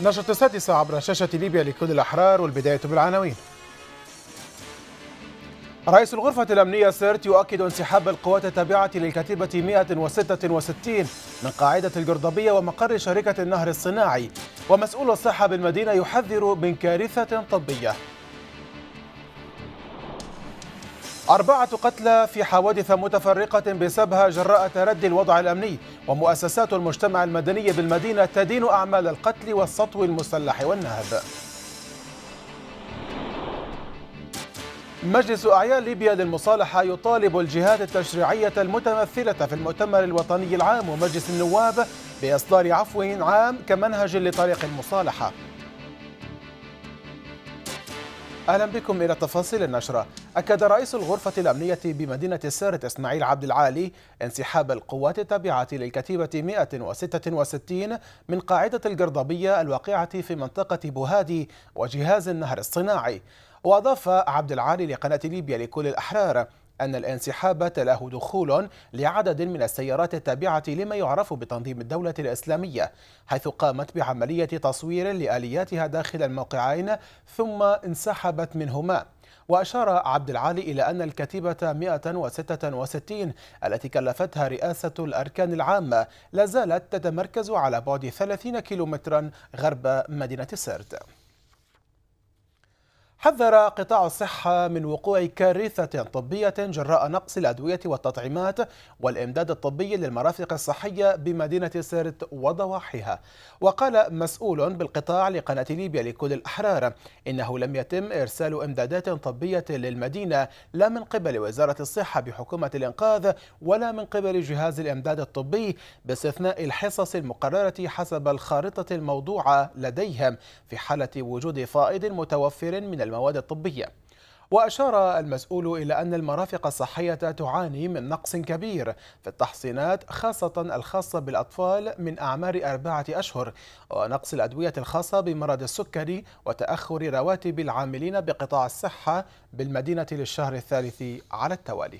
نشرة السادسة عبر شاشة ليبيا لكل الأحرار والبداية بالعناوين رئيس الغرفة الأمنية سيرت يؤكد انسحاب القوات التابعة للكتيبة 166 من قاعدة الجردبية ومقر شركة النهر الصناعي ومسؤول الصحة بالمدينة يحذر من كارثة طبية أربعة قتلى في حوادث متفرقة بسبها جراء تردي الوضع الأمني ومؤسسات المجتمع المدني بالمدينة تدين أعمال القتل والسطو المسلح والنهب مجلس أعيان ليبيا للمصالحة يطالب الجهات التشريعية المتمثلة في المؤتمر الوطني العام ومجلس النواب بإصدار عفو عام كمنهج لطريق المصالحة أهلا بكم إلى تفاصيل النشرة أكد رئيس الغرفة الأمنية بمدينة السرت إسماعيل عبد العالي انسحاب القوات التابعة للكتيبة 166 من قاعدة القرضبية الواقعة في منطقة بوهادي وجهاز النهر الصناعي وأضاف عبد العالي لقناة ليبيا لكل الأحرار أن الانسحاب تلاه دخول لعدد من السيارات التابعة لما يعرف بتنظيم الدولة الإسلامية حيث قامت بعملية تصوير لآلياتها داخل الموقعين ثم انسحبت منهما وأشار عبد العالي إلى أن الكتيبة 166 التي كلفتها رئاسة الأركان العامة لا زالت تتمركز على بعد 30 كيلومترا غرب مدينة سرت حذر قطاع الصحة من وقوع كارثة طبية جراء نقص الأدوية والتطعيمات والإمداد الطبي للمرافق الصحية بمدينة سرت وضواحيها وقال مسؤول بالقطاع لقناة ليبيا لكل الأحرار إنه لم يتم إرسال إمدادات طبية للمدينة لا من قبل وزارة الصحة بحكومة الإنقاذ ولا من قبل جهاز الإمداد الطبي باستثناء الحصص المقررة حسب الخارطة الموضوعة لديهم في حالة وجود فائض متوفر من المواد الطبية وأشار المسؤول إلى أن المرافق الصحية تعاني من نقص كبير في التحصينات خاصة الخاصة بالأطفال من أعمار أربعة أشهر ونقص الأدوية الخاصة بمرض السكري وتأخر رواتب العاملين بقطاع الصحة بالمدينة للشهر الثالث على التوالي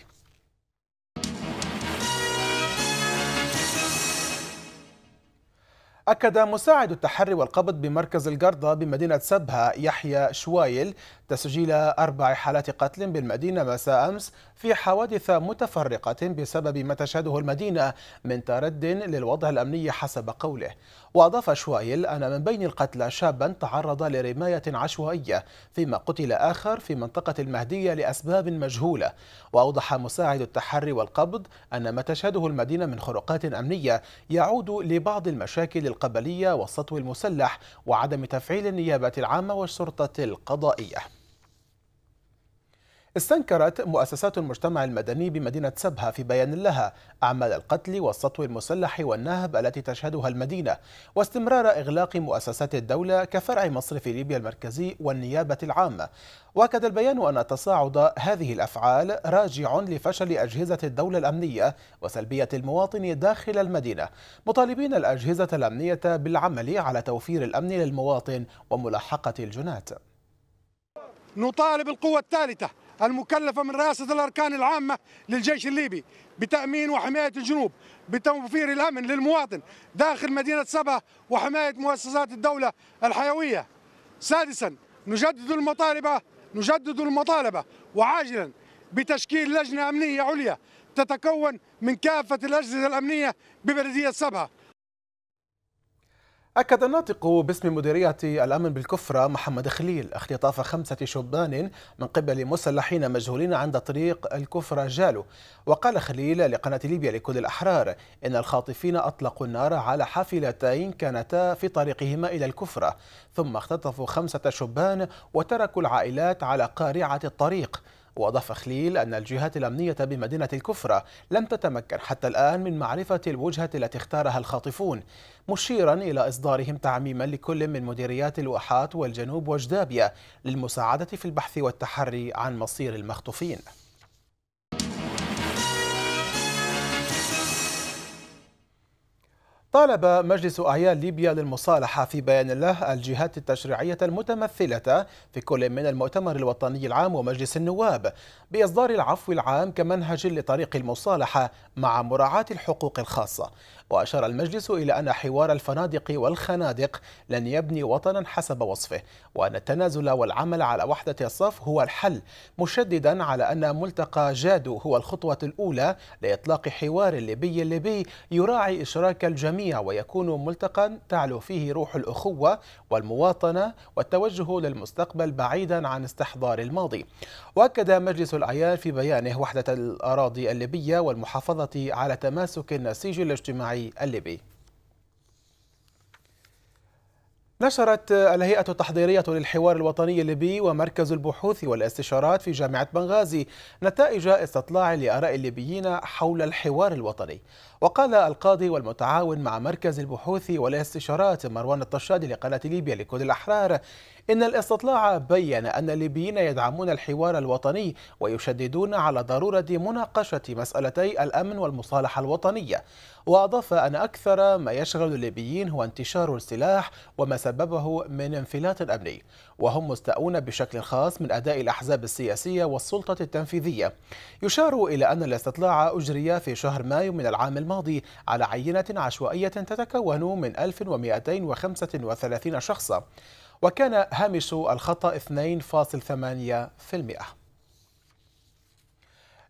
أكد مساعد التحري والقبض بمركز الجردة بمدينة سبها يحيى شوايل تسجيل أربع حالات قتل بالمدينة مساء أمس في حوادث متفرقة بسبب ما تشهده المدينة من ترد للوضع الأمني حسب قوله وأضاف شوائل أن من بين القتلى شابا تعرض لرماية عشوائية فيما قتل آخر في منطقة المهدية لأسباب مجهولة وأوضح مساعد التحري والقبض أن ما تشهده المدينة من خروقات أمنية يعود لبعض المشاكل القبلية والسطو المسلح وعدم تفعيل النيابة العامة والشرطة القضائية استنكرت مؤسسات المجتمع المدني بمدينة سبها في بيان لها أعمال القتل والسطو المسلح والنهب التي تشهدها المدينة واستمرار إغلاق مؤسسات الدولة كفرع مصرف ليبيا المركزي والنيابة العامة واكد البيان أن تصاعد هذه الأفعال راجع لفشل أجهزة الدولة الأمنية وسلبية المواطن داخل المدينة مطالبين الأجهزة الأمنية بالعمل على توفير الأمن للمواطن وملاحقة الجنات نطالب القوة الثالثة المكلفة من رئاسة الأركان العامة للجيش الليبي بتأمين وحماية الجنوب بتوفير الأمن للمواطن داخل مدينة سبا وحماية مؤسسات الدولة الحيوية سادسا نجدد المطالبة نجدد المطالبة وعاجلا بتشكيل لجنة أمنية عليا تتكون من كافة الأجهزة الأمنية ببلدية سبها أكد الناطق باسم مديرية الأمن بالكفرة محمد خليل اختطاف خمسة شبان من قبل مسلحين مجهولين عند طريق الكفرة جالو وقال خليل لقناة ليبيا لكل الأحرار إن الخاطفين أطلقوا النار على حافلتين كانتا في طريقهما إلى الكفرة ثم اختطفوا خمسة شبان وتركوا العائلات على قارعة الطريق وأضاف خليل أن الجهات الأمنية بمدينة الكفرة لم تتمكن حتى الآن من معرفة الوجهة التي اختارها الخاطفون مشيرا إلى إصدارهم تعميما لكل من مديريات الواحات والجنوب وجدابية للمساعدة في البحث والتحري عن مصير المخطوفين طالب مجلس أعيان ليبيا للمصالحة في بيان له الجهات التشريعية المتمثلة في كل من المؤتمر الوطني العام ومجلس النواب بإصدار العفو العام كمنهج لطريق المصالحة مع مراعاة الحقوق الخاصة وأشار المجلس إلى أن حوار الفنادق والخنادق لن يبني وطنا حسب وصفه وأن التنازل والعمل على وحدة الصف هو الحل مشددا على أن ملتقى جادو هو الخطوة الأولى لإطلاق حوار ليبي ليبي يراعي إشراك الجميع الإسلامية ويكون ملتقا تعلو فيه روح الأخوة والمواطنة والتوجه للمستقبل بعيدا عن استحضار الماضي وأكد مجلس الأعيان في بيانه وحدة الأراضي الليبية والمحافظة على تماسك النسيج الاجتماعي الليبي نشرت الهيئة التحضيرية للحوار الوطني الليبي ومركز البحوث والاستشارات في جامعة بنغازي نتائج استطلاع لآراء الليبيين حول الحوار الوطني وقال القاضي والمتعاون مع مركز البحوث والاستشارات مروان الطشادي لقناة ليبيا لكود الأحرار إن الاستطلاع بين أن الليبيين يدعمون الحوار الوطني ويشددون على ضرورة مناقشة مسألتي الأمن والمصالحة الوطنية وأضاف أن أكثر ما يشغل الليبيين هو انتشار السلاح وما سببه من انفلات أمني وهم مستاءون بشكل خاص من أداء الأحزاب السياسية والسلطة التنفيذية يشار إلى أن الاستطلاع أجري في شهر مايو من العام الماضي على عينة عشوائية تتكون من 1235 شخصا وكان هامش الخطأ 2.8%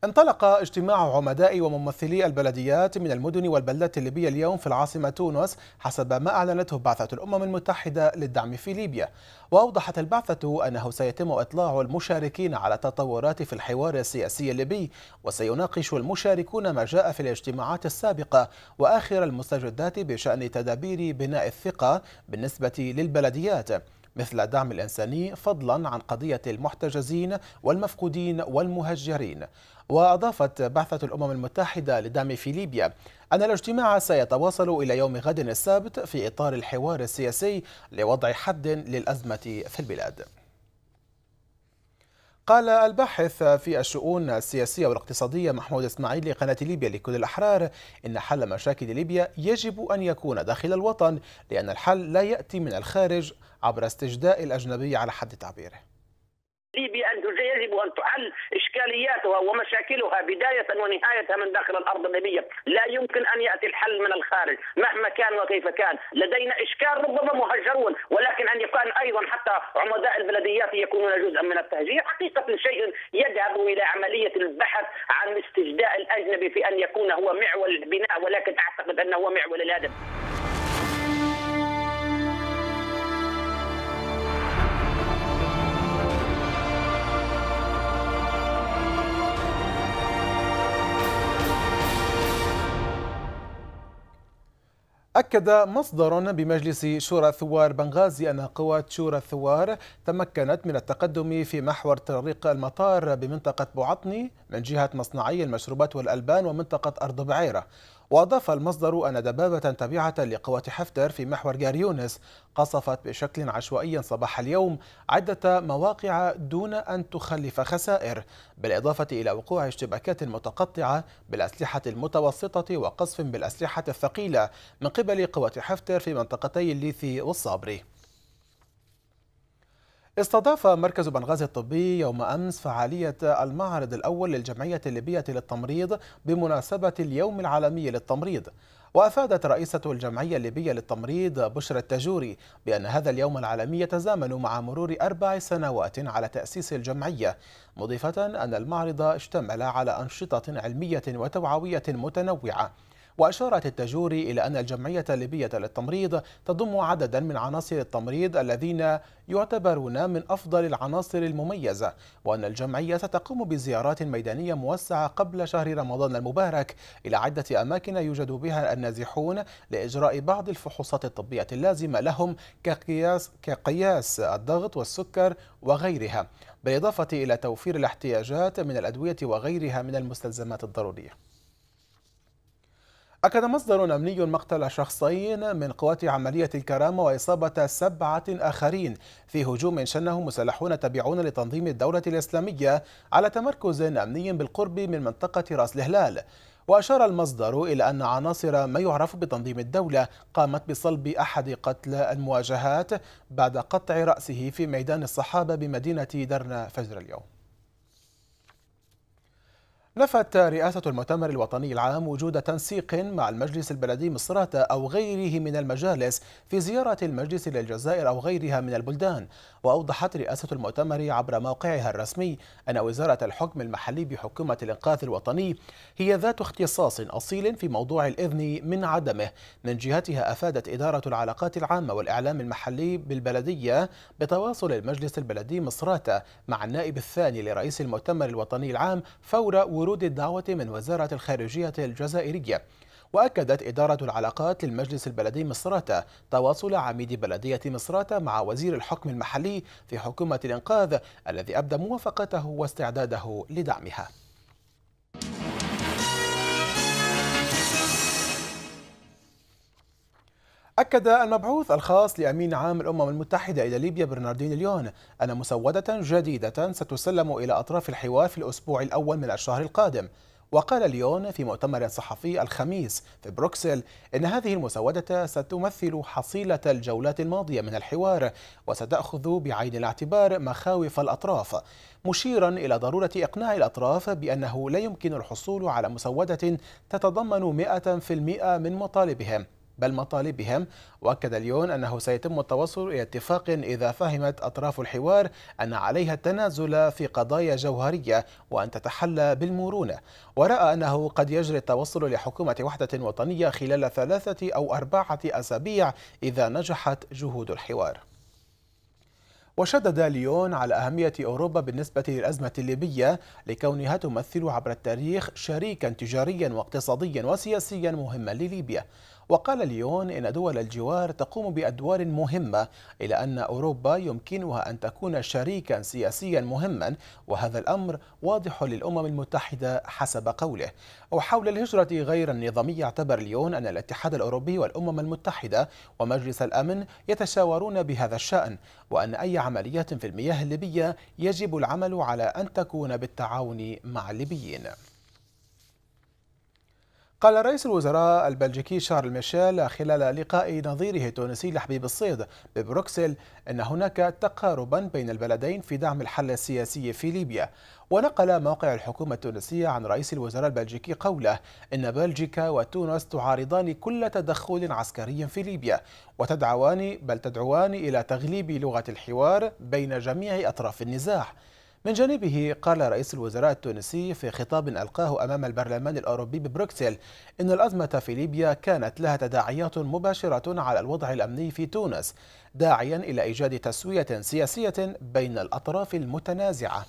انطلق اجتماع عمداء وممثلي البلديات من المدن والبلدات الليبية اليوم في العاصمة تونس حسب ما أعلنته بعثة الأمم المتحدة للدعم في ليبيا وأوضحت البعثة أنه سيتم إطلاع المشاركين على التطورات في الحوار السياسي الليبي وسيناقش المشاركون ما جاء في الاجتماعات السابقة وآخر المستجدات بشأن تدابير بناء الثقة بالنسبة للبلديات مثل الدعم الإنساني فضلا عن قضية المحتجزين والمفقودين والمهجرين وأضافت بعثة الأمم المتحدة للدعم في ليبيا أن الاجتماع سيتواصل إلى يوم غد السبت في إطار الحوار السياسي لوضع حد للأزمة في البلاد قال الباحث في الشؤون السياسية والاقتصادية محمود إسماعيل لقناة ليبيا لكل الأحرار إن حل مشاكل ليبيا يجب أن يكون داخل الوطن لأن الحل لا يأتي من الخارج عبر استجداء الأجنبي على حد تعبيره ليبيا يجب ان تحل اشكالياتها ومشاكلها بدايه ونهايتها من داخل الارض الليبيه، لا يمكن ان ياتي الحل من الخارج مهما كان وكيف كان، لدينا اشكال ربما مهجرون ولكن ان يكون ايضا حتى عمداء البلديات يكونون جزءا من التهجير، حقيقه شيء يذهب الى عمليه البحث عن استجداء الاجنبي في ان يكون هو معول البناء ولكن اعتقد انه هو معول الهدف. أكد مصدر بمجلس شورى ثوار بنغازي أن قوات شورى الثوار تمكنت من التقدم في محور طريق المطار بمنطقة بوعطني من جهة مصنعي المشروبات والألبان ومنطقة أرض بعيرة وأضاف المصدر أن دبابة تابعة لقوة حفتر في محور جار يونس قصفت بشكل عشوائي صباح اليوم عدة مواقع دون أن تخلف خسائر بالإضافة إلى وقوع اشتباكات متقطعة بالأسلحة المتوسطة وقصف بالأسلحة الثقيلة من قبل قوة حفتر في منطقتي الليثي والصابري استضاف مركز بنغازي الطبي يوم أمس فعالية المعرض الأول للجمعية الليبية للتمريض بمناسبة اليوم العالمي للتمريض وأفادت رئيسة الجمعية الليبية للتمريض بشرى التجوري بأن هذا اليوم العالمي يتزامن مع مرور أربع سنوات على تأسيس الجمعية مضيفة أن المعرض اشتمل على أنشطة علمية وتوعوية متنوعة وأشارت التجوري إلى أن الجمعية الليبية للتمريض تضم عددا من عناصر التمريض الذين يعتبرون من أفضل العناصر المميزة وأن الجمعية ستقوم بزيارات ميدانية موسعة قبل شهر رمضان المبارك إلى عدة أماكن يوجد بها النازحون لإجراء بعض الفحوصات الطبية اللازمة لهم كقياس, كقياس الضغط والسكر وغيرها بالإضافة إلى توفير الاحتياجات من الأدوية وغيرها من المستلزمات الضرورية أكد مصدر أمني مقتل شخصين من قوات عملية الكرامة وإصابة سبعة آخرين في هجوم شنه مسلحون تابعون لتنظيم الدولة الإسلامية على تمركز أمني بالقرب من منطقة رأس الهلال وأشار المصدر إلى أن عناصر ما يعرف بتنظيم الدولة قامت بصلب أحد قتلى المواجهات بعد قطع رأسه في ميدان الصحابة بمدينة درنا فجر اليوم نفت رئاسة المؤتمر الوطني العام وجود تنسيق مع المجلس البلدي مصراتة أو غيره من المجالس في زيارة المجلس للجزائر أو غيرها من البلدان وأوضحت رئاسة المؤتمر عبر موقعها الرسمي أن وزارة الحكم المحلي بحكومة الإنقاذ الوطني هي ذات اختصاص أصيل في موضوع الإذن من عدمه من جهتها أفادت إدارة العلاقات العامة والإعلام المحلي بالبلدية بتواصل المجلس البلدي مصراتة مع النائب الثاني لرئيس المؤتمر الوطني العام فور ورود الدعوة من وزارة الخارجية الجزائرية وأكدت إدارة العلاقات للمجلس البلدي مصراتة تواصل عميد بلدية مصراتة مع وزير الحكم المحلي في حكومة الإنقاذ الذي أبدى موافقته واستعداده لدعمها أكد المبعوث الخاص لأمين عام الأمم المتحدة إلى ليبيا برناردين ليون أن مسودة جديدة ستسلم إلى أطراف الحوار في الأسبوع الأول من الشهر القادم وقال ليون في مؤتمر صحفي الخميس في بروكسل إن هذه المسودة ستمثل حصيلة الجولات الماضية من الحوار وستأخذ بعين الاعتبار مخاوف الأطراف مشيرا إلى ضرورة إقناع الأطراف بأنه لا يمكن الحصول على مسودة تتضمن 100% من مطالبهم بل مطالبهم واكد ليون انه سيتم التوصل الى اتفاق اذا فهمت اطراف الحوار ان عليها التنازل في قضايا جوهريه وان تتحلى بالمرونه وراى انه قد يجري التوصل لحكومه وحده وطنيه خلال ثلاثه او اربعه اسابيع اذا نجحت جهود الحوار وشدد ليون على أهمية أوروبا بالنسبة للأزمة الليبية لكونها تمثل عبر التاريخ شريكا تجاريا واقتصاديا وسياسيا مهما لليبيا وقال ليون إن دول الجوار تقوم بأدوار مهمة إلى أن أوروبا يمكنها أن تكون شريكا سياسيا مهما وهذا الأمر واضح للأمم المتحدة حسب قوله وحول الهجرة غير النظامية اعتبر ليون أن الاتحاد الأوروبي والأمم المتحدة ومجلس الأمن يتشاورون بهذا الشأن وأن أي عمليات في المياه الليبية يجب العمل على أن تكون بالتعاون مع الليبيين قال رئيس الوزراء البلجيكي شارل ميشيل خلال لقاء نظيره التونسي لحبيب الصيد ببروكسل أن هناك تقاربا بين البلدين في دعم الحل السياسي في ليبيا ونقل موقع الحكومة التونسية عن رئيس الوزراء البلجيكي قوله إن بلجيكا وتونس تعارضان كل تدخل عسكري في ليبيا وتدعوان بل تدعوان إلى تغليب لغة الحوار بين جميع أطراف النزاع من جانبه قال رئيس الوزراء التونسي في خطاب ألقاه أمام البرلمان الأوروبي ببروكسل إن الأزمة في ليبيا كانت لها تداعيات مباشرة على الوضع الأمني في تونس داعيا إلى إيجاد تسوية سياسية بين الأطراف المتنازعة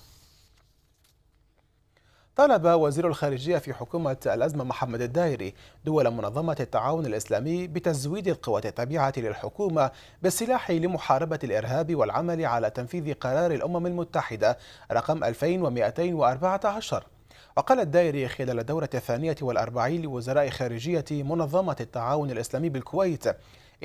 طلب وزير الخارجية في حكومة الأزمة محمد الدايري دول منظمة التعاون الإسلامي بتزويد القوى التابعة للحكومة بالسلاح لمحاربة الإرهاب والعمل على تنفيذ قرار الأمم المتحدة رقم 2214 وقال الدائري خلال الدورة الثانية والأربعين لوزراء خارجية منظمة التعاون الإسلامي بالكويت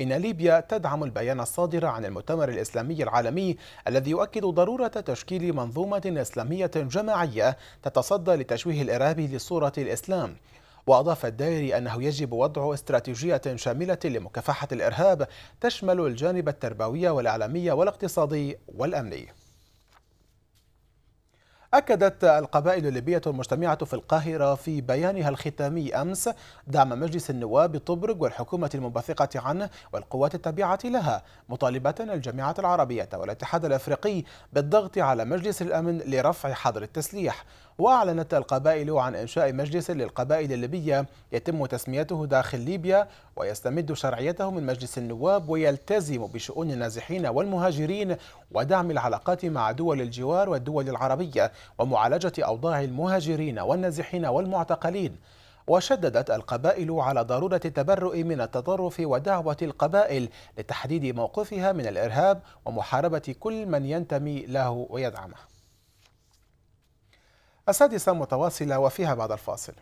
إن ليبيا تدعم البيان الصادر عن المؤتمر الإسلامي العالمي الذي يؤكد ضرورة تشكيل منظومة إسلامية جماعية تتصدى لتشويه الإرهاب لصورة الإسلام وأضاف الدائري أنه يجب وضع استراتيجية شاملة لمكافحة الإرهاب تشمل الجانب التربوي والإعلامي والاقتصادي والأمني أكدت القبائل الليبية المجتمعة في القاهرة في بيانها الختامي أمس دعم مجلس النواب طبرق والحكومة المنبثقة عنه والقوات التابعة لها مطالبة الجامعة العربية والاتحاد الأفريقي بالضغط على مجلس الأمن لرفع حظر التسليح وأعلنت القبائل عن إنشاء مجلس للقبائل الليبية يتم تسميته داخل ليبيا ويستمد شرعيته من مجلس النواب ويلتزم بشؤون النازحين والمهاجرين ودعم العلاقات مع دول الجوار والدول العربية ومعالجة أوضاع المهاجرين والنازحين والمعتقلين وشددت القبائل على ضرورة التبرؤ من التطرف ودعوة القبائل لتحديد موقفها من الإرهاب ومحاربة كل من ينتمي له ويدعمه السادسة متواصلة وفيها بعد الفاصل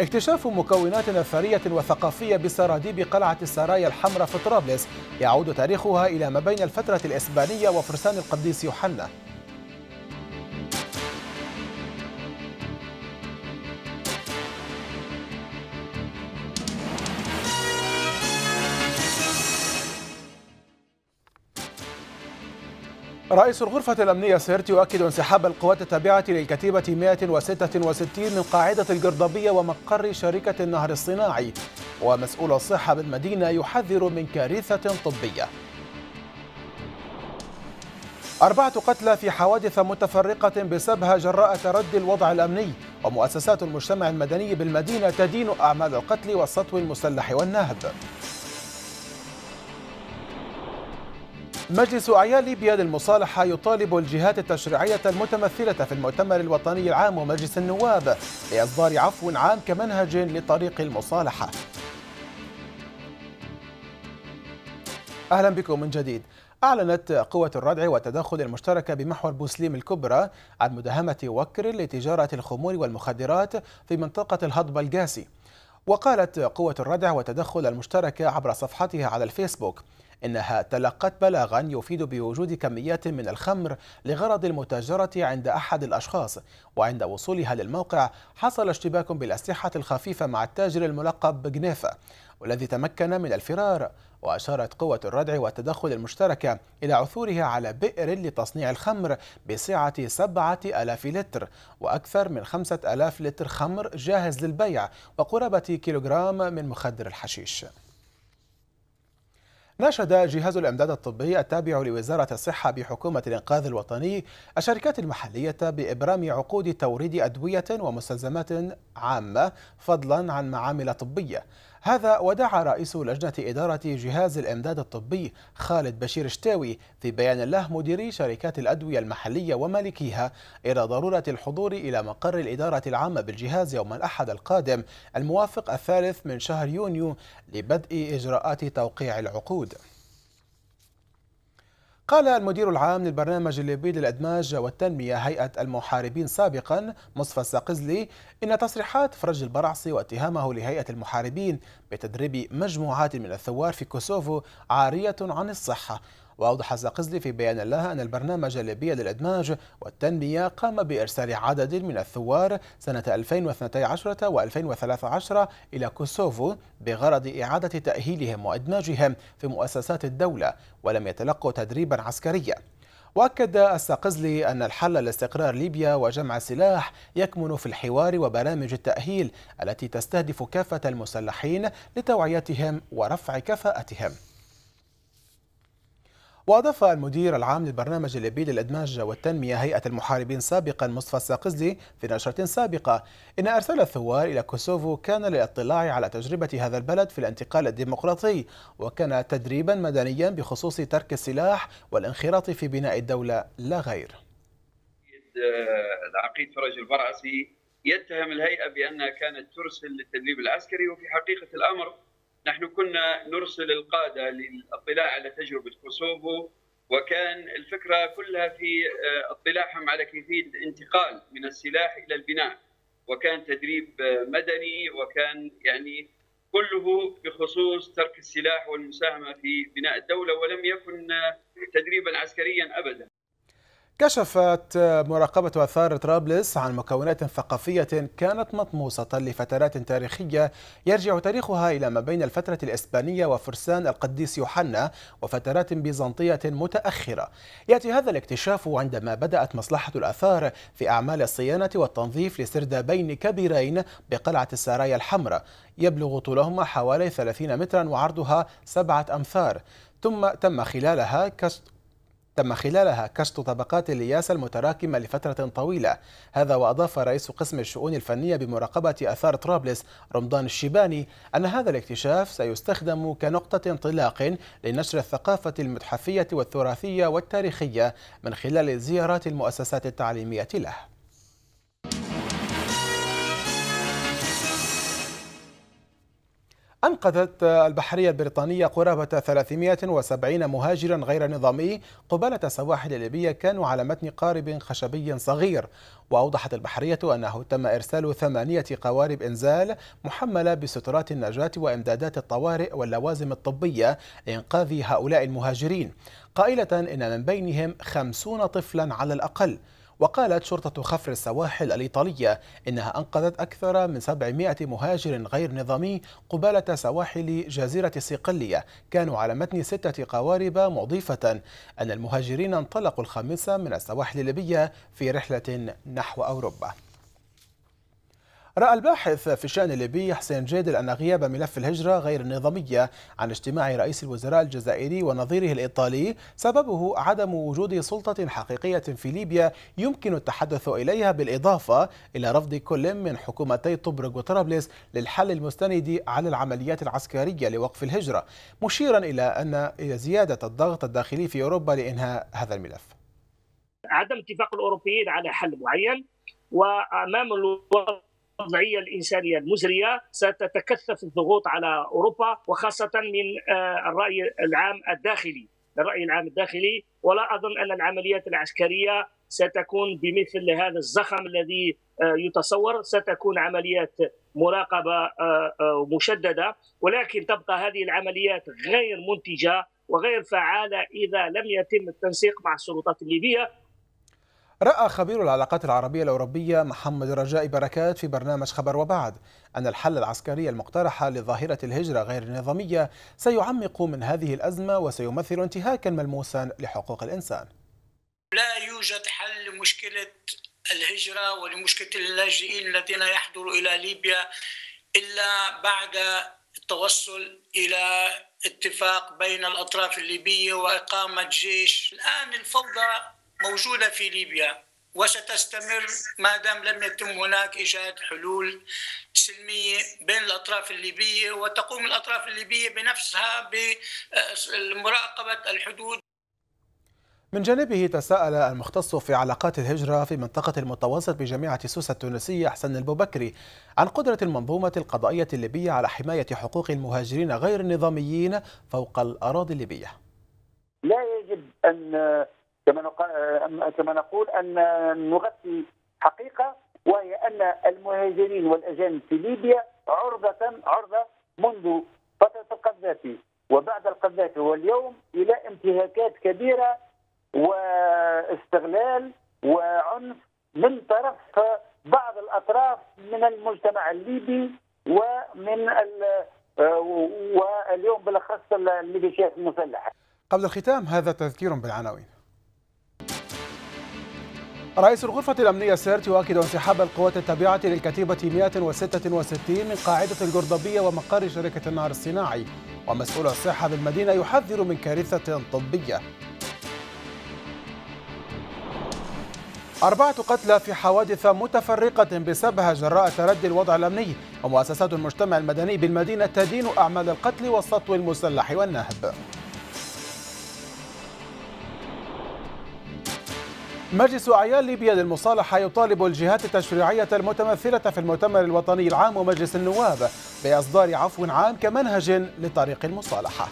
اكتشاف مكونات أثرية وثقافية بسراديب قلعة السرايا الحمراء في طرابلس يعود تاريخها إلى ما بين الفترة الإسبانية وفرسان القديس يوحنا رئيس الغرفة الأمنية سيرتي يؤكد انسحاب القوات التابعة للكتيبة 166 من قاعدة الجردبية ومقر شركة النهر الصناعي ومسؤول الصحة بالمدينة يحذر من كارثة طبية أربعة قتلى في حوادث متفرقة بسبها جراء تردي الوضع الأمني ومؤسسات المجتمع المدني بالمدينة تدين أعمال القتل والسطو المسلح والنهب مجلس أعيان ليبيا للمصالحة يطالب الجهات التشريعية المتمثلة في المؤتمر الوطني العام ومجلس النواب بإصدار عفو عام كمنهج لطريق المصالحة أهلا بكم من جديد أعلنت قوة الردع والتدخل المشتركة بمحور بوسليم الكبرى عن مداهمة وكر لتجارة الخمور والمخدرات في منطقة الهضبة القاسي وقالت قوة الردع والتدخل المشتركة عبر صفحتها على الفيسبوك إنها تلقت بلاغا يفيد بوجود كميات من الخمر لغرض المتاجرة عند أحد الأشخاص وعند وصولها للموقع حصل اشتباك بالأسلحة الخفيفة مع التاجر الملقب بجنيفا والذي تمكن من الفرار وأشارت قوة الردع والتدخل المشتركة إلى عثورها على بئر لتصنيع الخمر بسعة سبعة ألاف لتر وأكثر من خمسة ألاف لتر خمر جاهز للبيع وقرابة كيلوغرام من مخدر الحشيش ناشد جهاز الإمداد الطبي التابع لوزارة الصحة بحكومة الإنقاذ الوطني الشركات المحلية بإبرام عقود توريد أدوية ومستلزمات عامة فضلا عن معامل طبية هذا ودعا رئيس لجنة إدارة جهاز الإمداد الطبي خالد بشير شتاوي في بيان له مديري شركات الأدوية المحلية ومالكيها إلى ضرورة الحضور إلى مقر الإدارة العامة بالجهاز يوم الأحد القادم الموافق الثالث من شهر يونيو لبدء إجراءات توقيع العقود قال المدير العام للبرنامج الليبي للادماج والتنميه هيئه المحاربين سابقا مصطفى الساقزلي ان تصريحات فرج البرعصي واتهامه لهيئه المحاربين بتدريب مجموعات من الثوار في كوسوفو عاريه عن الصحه وأوضح الزقزلي في بيان لها أن البرنامج الليبي للإدماج والتنمية قام بإرسال عدد من الثوار سنة 2012 و2013 إلى كوسوفو بغرض إعادة تأهيلهم وإدماجهم في مؤسسات الدولة ولم يتلقوا تدريبا عسكريا واكد الساقزلي ان الحل لاستقرار ليبيا وجمع السلاح يكمن في الحوار وبرامج التاهيل التي تستهدف كافه المسلحين لتوعيتهم ورفع كفاءتهم وأضاف المدير العام للبرنامج الليبي للإدماج والتنمية هيئة المحاربين سابقا مصطفى الساقزلي في نشرة سابقة إن إرسال الثوار إلى كوسوفو كان للاطلاع على تجربة هذا البلد في الانتقال الديمقراطي وكان تدريبا مدنيا بخصوص ترك السلاح والانخراط في بناء الدولة لا غير آه، العقيد فرج البرعسي يتهم الهيئة بأنها كانت ترسل للتدريب العسكري وفي حقيقة الأمر نحن كنا نرسل القادة للاطلاع على تجربة كوسوفو وكان الفكرة كلها في آه، اطلاعهم على كيفية الانتقال من السلاح إلى البناء وكان تدريب آه، مدني وكان يعني كله بخصوص ترك السلاح والمساهمة في بناء الدولة ولم يكن آه، تدريبا عسكريا أبدا كشفت مراقبة آثار طرابلس عن مكونات ثقافية كانت مطموسة لفترات تاريخية يرجع تاريخها إلى ما بين الفترة الإسبانية وفرسان القديس يوحنا وفترات بيزنطية متأخرة يأتي هذا الاكتشاف عندما بدأت مصلحة الآثار في أعمال الصيانة والتنظيف لسردابين كبيرين بقلعة السرايا الحمراء يبلغ طولهما حوالي 30 مترا وعرضها سبعة أمثار ثم تم خلالها تم خلالها كشط طبقات الياس المتراكمة لفترة طويلة هذا وأضاف رئيس قسم الشؤون الفنية بمراقبة أثار طرابلس رمضان الشيباني أن هذا الاكتشاف سيستخدم كنقطة انطلاق لنشر الثقافة المتحفية والتراثية والتاريخية من خلال زيارات المؤسسات التعليمية له أنقذت البحرية البريطانية قرابة 370 مهاجرا غير نظامي قبالة سواحل ليبيا كانوا على متن قارب خشبي صغير وأوضحت البحرية أنه تم إرسال ثمانية قوارب إنزال محملة بسترات النجاة وإمدادات الطوارئ واللوازم الطبية لإنقاذ هؤلاء المهاجرين قائلة إن من بينهم خمسون طفلا على الأقل وقالت شرطة خفر السواحل الإيطالية إنها أنقذت أكثر من 700 مهاجر غير نظامي قبالة سواحل جزيرة صقلية كانوا على متن ستة قوارب مضيفة أن المهاجرين انطلقوا الخامسة من السواحل الليبية في رحلة نحو أوروبا رأى الباحث في الشأن الليبي حسين جادل أن غياب ملف الهجرة غير النظامية عن اجتماع رئيس الوزراء الجزائري ونظيره الإيطالي سببه عدم وجود سلطة حقيقية في ليبيا يمكن التحدث إليها بالإضافة إلى رفض كل من حكومتي طبرق وطرابلس للحل المستند على العمليات العسكرية لوقف الهجرة مشيرا إلى أن زيادة الضغط الداخلي في أوروبا لإنهاء هذا الملف عدم اتفاق الأوروبيين على حل معين وأمام الوضع الوضعيه الانسانيه المزريه ستتكثف الضغوط على اوروبا وخاصه من آه، الراي العام الداخلي الراي العام الداخلي ولا اظن ان العمليات العسكريه ستكون بمثل هذا الزخم الذي آه، يتصور ستكون عمليات مراقبه آه، مشدده ولكن تبقى هذه العمليات غير منتجه وغير فعاله اذا لم يتم التنسيق مع السلطات الليبيه رأى خبير العلاقات العربية الأوروبية محمد رجاء بركات في برنامج خبر وبعد أن الحل العسكري المقترح لظاهرة الهجرة غير النظامية سيعمق من هذه الأزمة وسيمثل انتهاكا ملموسا لحقوق الإنسان لا يوجد حل لمشكلة الهجرة ولمشكلة اللاجئين الذين يحضروا إلى ليبيا إلا بعد التوصل إلى اتفاق بين الأطراف الليبية وإقامة جيش الآن الفوضى موجودة في ليبيا وستستمر ما دام لم يتم هناك إيجاد حلول سلمية بين الأطراف الليبية وتقوم الأطراف الليبية بنفسها بمراقبة الحدود من جانبه تساءل المختص في علاقات الهجرة في منطقة المتوسط بجامعة سوسة التونسية حسن البوبكري عن قدرة المنظومة القضائية الليبية على حماية حقوق المهاجرين غير النظاميين فوق الأراضي الليبية لا يجب أن كما آه، كما نقول ان نغطي حقيقه وهي ان المهاجرين والاجانب في ليبيا عرضه عرضه منذ فتره القذافي وبعد القذافي واليوم الى انتهاكات كبيره واستغلال وعنف من طرف بعض الاطراف من المجتمع الليبي ومن آه، واليوم بالاخص الميليشيات المسلحه. قبل الختام هذا تذكير بالعناوين. رئيس الغرفة الأمنية سيرت يؤكد انسحاب القوات التابعة للكتيبة 166 من قاعدة الجردبية ومقر شركة النهر الصناعي ومسؤول الصحة بالمدينة يحذر من كارثة طبية أربعة قتلى في حوادث متفرقة بسببها جراء تردي الوضع الأمني ومؤسسات المجتمع المدني بالمدينة تدين أعمال القتل والسطو المسلح والنهب مجلس أعيان ليبيا للمصالحة يطالب الجهات التشريعية المتمثلة في المؤتمر الوطني العام ومجلس النواب بإصدار عفو عام كمنهج لطريق المصالحة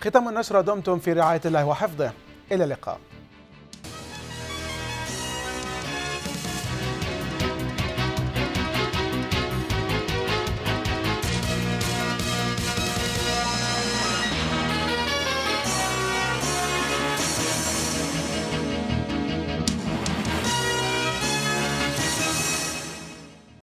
ختم النشرة دمتم في رعاية الله وحفظه إلى اللقاء